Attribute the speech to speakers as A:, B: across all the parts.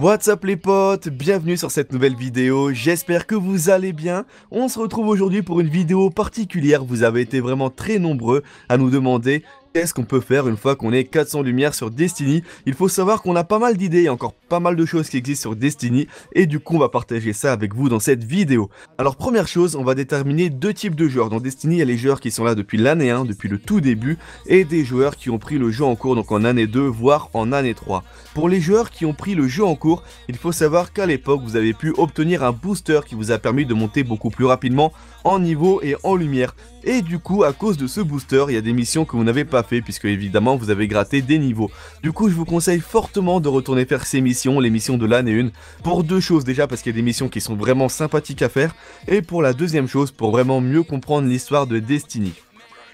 A: What's up les potes, bienvenue sur cette nouvelle vidéo, j'espère que vous allez bien. On se retrouve aujourd'hui pour une vidéo particulière, vous avez été vraiment très nombreux à nous demander Qu'est-ce qu'on peut faire une fois qu'on est 400 lumières sur Destiny Il faut savoir qu'on a pas mal d'idées a encore pas mal de choses qui existent sur Destiny et du coup on va partager ça avec vous dans cette vidéo. Alors première chose, on va déterminer deux types de joueurs. Dans Destiny, il y a les joueurs qui sont là depuis l'année 1, depuis le tout début, et des joueurs qui ont pris le jeu en cours, donc en année 2, voire en année 3. Pour les joueurs qui ont pris le jeu en cours, il faut savoir qu'à l'époque, vous avez pu obtenir un booster qui vous a permis de monter beaucoup plus rapidement en niveau et en lumière. Et du coup, à cause de ce booster, il y a des missions que vous n'avez pas puisque évidemment vous avez gratté des niveaux. Du coup je vous conseille fortement de retourner faire ces missions, les missions de l'année 1, pour deux choses déjà parce qu'il y a des missions qui sont vraiment sympathiques à faire et pour la deuxième chose pour vraiment mieux comprendre l'histoire de Destiny.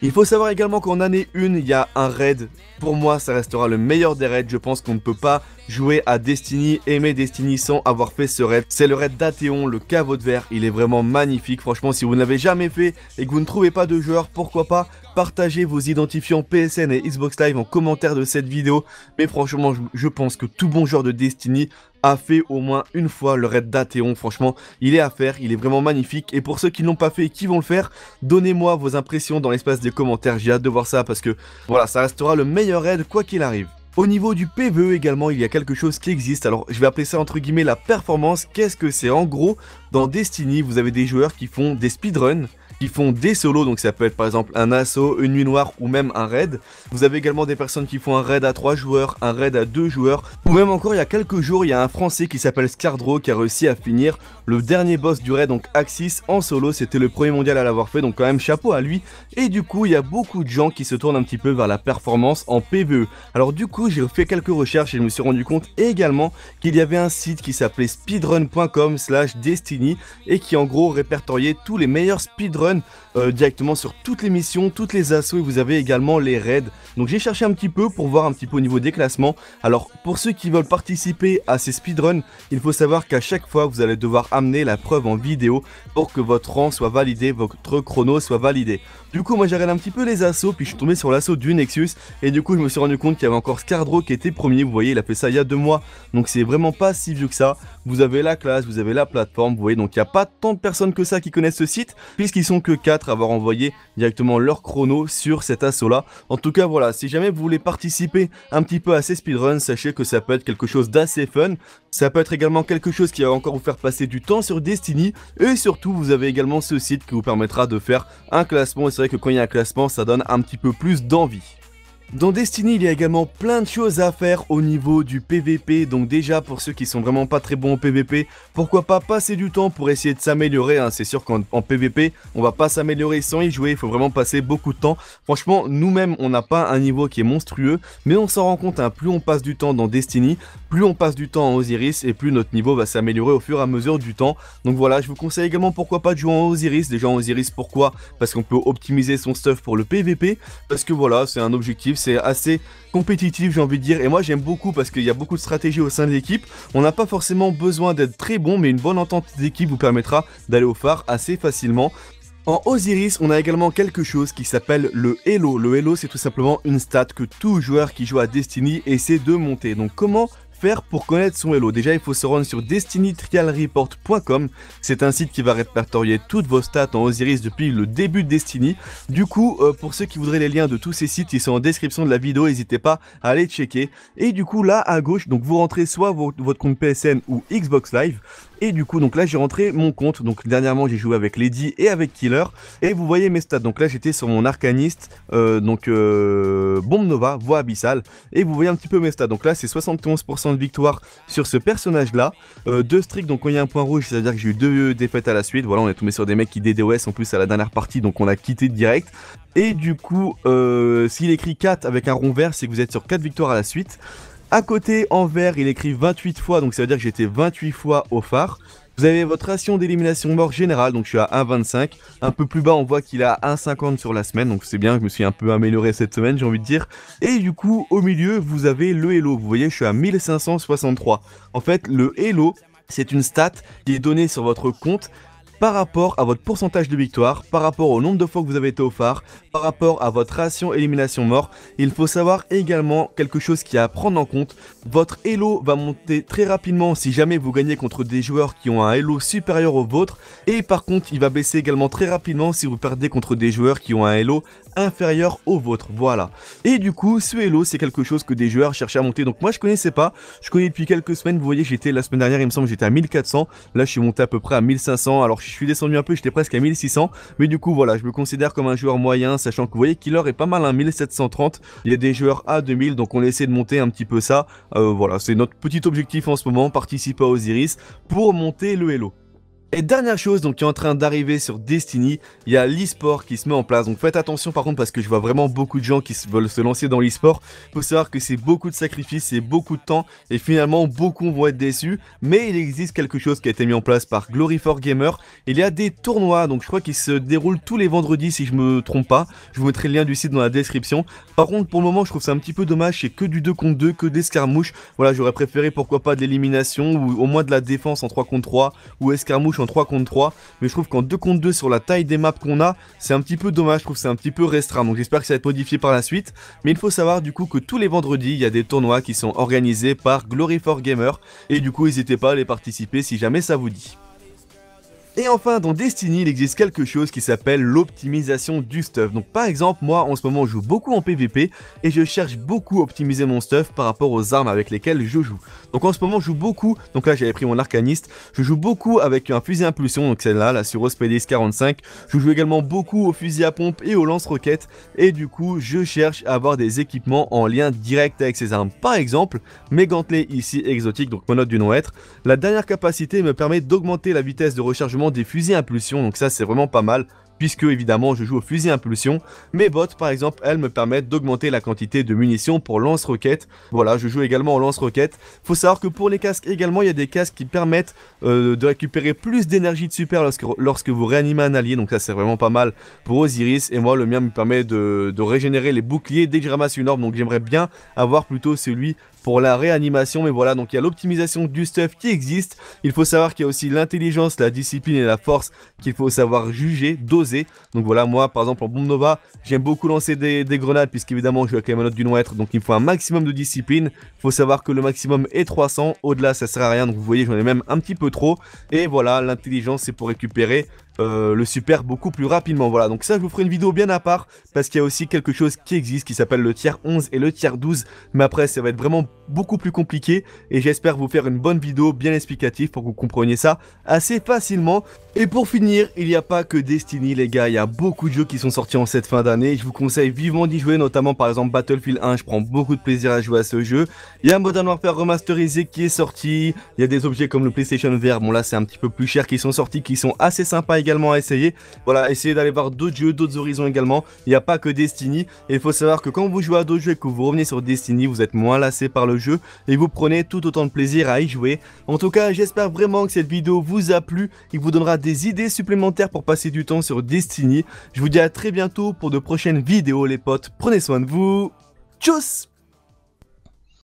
A: Il faut savoir également qu'en année 1, il y a un raid. Pour moi, ça restera le meilleur des raids. Je pense qu'on ne peut pas jouer à Destiny, aimer Destiny sans avoir fait ce raid. C'est le raid d'Athéon, le caveau de verre. Il est vraiment magnifique. Franchement, si vous n'avez jamais fait et que vous ne trouvez pas de joueur, pourquoi pas partager vos identifiants PSN et Xbox Live en commentaire de cette vidéo. Mais franchement, je pense que tout bon joueur de Destiny a fait au moins une fois le raid d'Athéon. Franchement, il est à faire, il est vraiment magnifique. Et pour ceux qui ne l'ont pas fait et qui vont le faire, donnez-moi vos impressions dans l'espace des commentaires. J'ai hâte de voir ça parce que voilà, ça restera le meilleur raid quoi qu'il arrive. Au niveau du PVE également, il y a quelque chose qui existe. Alors, je vais appeler ça entre guillemets la performance. Qu'est-ce que c'est En gros, dans Destiny, vous avez des joueurs qui font des speedruns qui font des solos, donc ça peut être par exemple un assaut, une nuit noire ou même un raid. Vous avez également des personnes qui font un raid à 3 joueurs, un raid à 2 joueurs, ou même encore il y a quelques jours, il y a un français qui s'appelle Scardro qui a réussi à finir le dernier boss du raid, donc Axis, en solo. C'était le premier mondial à l'avoir fait, donc quand même chapeau à lui. Et du coup, il y a beaucoup de gens qui se tournent un petit peu vers la performance en PvE. Alors du coup, j'ai fait quelques recherches et je me suis rendu compte également qu'il y avait un site qui s'appelait speedrun.com slash Destiny et qui en gros répertoriait tous les meilleurs speedruns euh, directement sur toutes les missions, toutes les assauts et vous avez également les raids. Donc j'ai cherché un petit peu pour voir un petit peu au niveau des classements. Alors pour ceux qui veulent participer à ces speedruns, il faut savoir qu'à chaque fois vous allez devoir amener la preuve en vidéo pour que votre rang soit validé, votre chrono soit validé. Du coup moi j'ai regardé un petit peu les assauts puis je suis tombé sur l'assaut du Nexus et du coup je me suis rendu compte qu'il y avait encore Cardro qui était premier. Vous voyez, il a fait ça il y a deux mois. Donc c'est vraiment pas si vieux que ça. Vous avez la classe, vous avez la plateforme. Vous voyez, donc il n'y a pas tant de personnes que ça qui connaissent ce site, puisqu'ils sont que quatre à avoir envoyé directement leur chrono sur cet assaut-là. En tout cas, voilà, si jamais vous voulez participer un petit peu à ces speedruns, sachez que ça peut être quelque chose d'assez fun. Ça peut être également quelque chose qui va encore vous faire passer du temps sur Destiny. Et surtout, vous avez également ce site qui vous permettra de faire un classement. Et c'est vrai que quand il y a un classement, ça donne un petit peu plus d'envie. Dans Destiny, il y a également plein de choses à faire au niveau du PVP, donc déjà pour ceux qui sont vraiment pas très bons au PVP, pourquoi pas passer du temps pour essayer de s'améliorer, hein. c'est sûr qu'en PVP, on va pas s'améliorer sans y jouer, il faut vraiment passer beaucoup de temps. Franchement, nous-mêmes, on n'a pas un niveau qui est monstrueux, mais on s'en rend compte, hein. plus on passe du temps dans Destiny, plus on passe du temps en Osiris, et plus notre niveau va s'améliorer au fur et à mesure du temps. Donc voilà, je vous conseille également pourquoi pas de jouer en Osiris, déjà en Osiris pourquoi Parce qu'on peut optimiser son stuff pour le PVP, parce que voilà, c'est un objectif, c'est assez compétitif, j'ai envie de dire. Et moi, j'aime beaucoup parce qu'il y a beaucoup de stratégie au sein de l'équipe. On n'a pas forcément besoin d'être très bon, mais une bonne entente d'équipe vous permettra d'aller au phare assez facilement. En Osiris, on a également quelque chose qui s'appelle le Hello. Le Hello, c'est tout simplement une stat que tout joueur qui joue à Destiny essaie de monter. Donc comment faire pour connaître son hello Déjà, il faut se rendre sur destinytrialreport.com. C'est un site qui va répertorier toutes vos stats en Osiris depuis le début de Destiny. Du coup, euh, pour ceux qui voudraient les liens de tous ces sites, ils sont en description de la vidéo, n'hésitez pas à aller checker. Et du coup, là à gauche, donc vous rentrez soit votre compte PSN ou Xbox Live. Et du coup, donc là, j'ai rentré mon compte. Donc dernièrement, j'ai joué avec Lady et avec Killer. Et vous voyez mes stats. Donc là, j'étais sur mon arcaniste, euh, donc euh, Bombe Nova, Voix Abyssale. Et vous voyez un petit peu mes stats. Donc là, c'est 71% de victoire sur ce personnage-là. Euh, deux streaks, donc quand il y a un point rouge, c'est-à-dire que j'ai eu deux défaites à la suite. Voilà, on est tombé sur des mecs qui DDoS en plus à la dernière partie, donc on a quitté direct. Et du coup, s'il écrit 4 avec un rond vert, c'est que vous êtes sur 4 victoires à la suite. À côté, en vert, il écrit 28 fois, donc ça veut dire que j'étais 28 fois au phare. Vous avez votre ration d'élimination mort générale, donc je suis à 1,25. Un peu plus bas, on voit qu'il a 1,50 sur la semaine, donc c'est bien, je me suis un peu amélioré cette semaine, j'ai envie de dire. Et du coup, au milieu, vous avez le Hello. Vous voyez, je suis à 1563. En fait, le Hello, c'est une stat qui est donnée sur votre compte par rapport à votre pourcentage de victoire, par rapport au nombre de fois que vous avez été au phare, par rapport à votre ration élimination mort. Il faut savoir également quelque chose qui est à prendre en compte. Votre elo va monter très rapidement si jamais vous gagnez contre des joueurs qui ont un elo supérieur au vôtre. Et par contre, il va baisser également très rapidement si vous perdez contre des joueurs qui ont un elo inférieur au vôtre. Voilà. Et du coup, ce elo, c'est quelque chose que des joueurs cherchent à monter. Donc moi, je connaissais pas. Je connais depuis quelques semaines. Vous voyez, j'étais la semaine dernière, il me semble, que j'étais à 1400. Là, je suis monté à peu près à 1500. Alors, je je suis descendu un peu, j'étais presque à 1600. Mais du coup, voilà, je me considère comme un joueur moyen, sachant que vous voyez, Killer est pas mal à hein, 1730. Il y a des joueurs à 2000, donc on essaie de monter un petit peu ça. Euh, voilà, c'est notre petit objectif en ce moment, participer à Osiris pour monter le Hello. Et dernière chose donc qui est en train d'arriver sur Destiny, il y a l'e-sport qui se met en place. Donc faites attention par contre parce que je vois vraiment beaucoup de gens qui veulent se lancer dans l'e-sport. Faut savoir que c'est beaucoup de sacrifices, c'est beaucoup de temps et finalement beaucoup vont être déçus. Mais il existe quelque chose qui a été mis en place par glory for Gamer. Il y a des tournois donc je crois qu'ils se déroulent tous les vendredis si je me trompe pas. Je vous mettrai le lien du site dans la description. Par contre pour le moment je trouve ça un petit peu dommage, c'est que du 2 contre 2, que des Voilà j'aurais préféré pourquoi pas de l'élimination ou au moins de la défense en 3 contre 3 ou escarmouche en 3 contre 3. Mais je trouve qu'en 2 contre 2 sur la taille des maps qu'on a, c'est un petit peu dommage, je trouve c'est un petit peu restreint. Donc j'espère que ça va être modifié par la suite. Mais il faut savoir du coup que tous les vendredis, il y a des tournois qui sont organisés par Glory4Gamer. Et du coup, n'hésitez pas à les participer si jamais ça vous dit. Et enfin, dans Destiny, il existe quelque chose qui s'appelle l'optimisation du stuff. Donc par exemple, moi en ce moment, je joue beaucoup en PvP et je cherche beaucoup à optimiser mon stuff par rapport aux armes avec lesquelles je joue. Donc en ce moment, je joue beaucoup, donc là j'avais pris mon arcaniste, je joue beaucoup avec un fusil à impulsion, donc celle-là, la Suros PDX 45. Je joue également beaucoup au fusil à pompe et au lance-roquettes et du coup, je cherche à avoir des équipements en lien direct avec ces armes. Par exemple, mes gantelets ici exotiques, donc mon du non-être, la dernière capacité me permet d'augmenter la vitesse de rechargement des fusées à impulsion, donc ça c'est vraiment pas mal puisque évidemment je joue au fusil impulsion. Mes bottes par exemple, elles me permettent d'augmenter la quantité de munitions pour lance-roquettes. Voilà, je joue également au lance-roquettes. Faut savoir que pour les casques également, il y a des casques qui permettent euh, de récupérer plus d'énergie de super lorsque, lorsque vous réanimez un allié, donc ça c'est vraiment pas mal pour Osiris. Et moi le mien me permet de, de régénérer les boucliers dès que je ramasse une orbe, donc j'aimerais bien avoir plutôt celui pour la réanimation. Mais voilà, donc il y a l'optimisation du stuff qui existe. Il faut savoir qu'il y a aussi l'intelligence, la discipline et la force qu'il faut savoir juger, doser donc voilà, moi par exemple en bombe nova, j'aime beaucoup lancer des, grenades puisqu'évidemment je joue avec la manottes du être donc il me faut un maximum de discipline. Faut savoir que le maximum est 300, au-delà ça sert à rien, donc vous voyez j'en ai même un petit peu trop. Et voilà, l'intelligence c'est pour récupérer euh, le super beaucoup plus rapidement. Voilà, donc ça je vous ferai une vidéo bien à part parce qu'il y a aussi quelque chose qui existe qui s'appelle le tiers 11 et le tiers 12. Mais après ça va être vraiment beaucoup plus compliqué et j'espère vous faire une bonne vidéo bien explicative pour que vous compreniez ça assez facilement. Et pour finir, il n'y a pas que Destiny les gars, il y a beaucoup de jeux qui sont sortis en cette fin d'année. Je vous conseille vivement d'y jouer, notamment par exemple Battlefield 1, je prends beaucoup de plaisir à jouer à ce jeu. Il y a Modern Warfare remasterisé qui est sorti, il y a des objets comme le PlayStation VR, bon là c'est un petit peu plus cher qui sont sortis, qui sont assez sympas également à essayer. Voilà, essayez d'aller voir d'autres jeux, d'autres horizons également. Il n'y a pas que Destiny. Et il faut savoir que quand vous jouez à d'autres jeux et que vous revenez sur Destiny, vous êtes moins lassé par le jeu et vous prenez tout autant de plaisir à y jouer. En tout cas, j'espère vraiment que cette vidéo vous a plu et vous donnera des idées supplémentaires pour passer du temps sur Destiny. Je vous dis à très bientôt pour de prochaines vidéos les potes. Prenez soin de vous. Tchuss